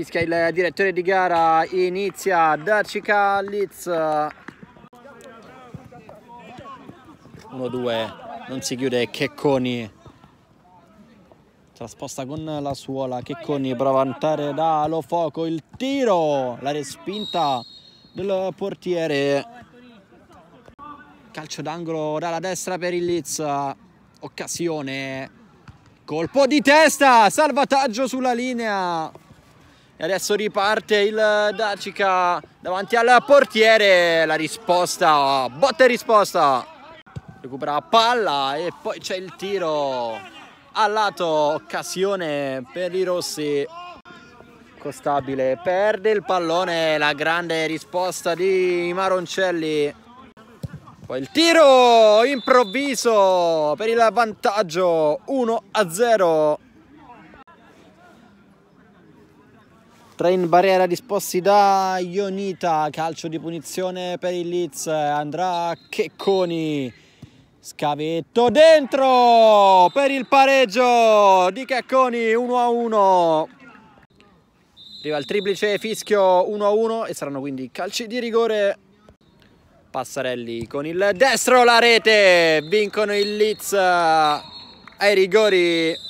Fischia il direttore di gara, inizia Darci Calliz. 1-2, non si chiude Checconi. Trasposta con la suola, Checconi prova a andare da Lofoco il tiro, la respinta del portiere. Calcio d'angolo dalla destra per il Liz, occasione, colpo di testa, salvataggio sulla linea. E adesso riparte il eh, Dacica davanti al portiere. La risposta, botta e risposta. Recupera palla e poi c'è il tiro a lato. Occasione per i rossi. Costabile perde il pallone. La grande risposta di Maroncelli. Poi il tiro improvviso per il vantaggio 1 a 0. Tre in barriera disposti da Ionita, calcio di punizione per il Leeds, andrà Checconi, scavetto dentro per il pareggio di Checconi 1-1. Arriva il triplice fischio 1-1 e saranno quindi calci di rigore. Passarelli con il destro, la rete, vincono il Leeds eh, ai rigori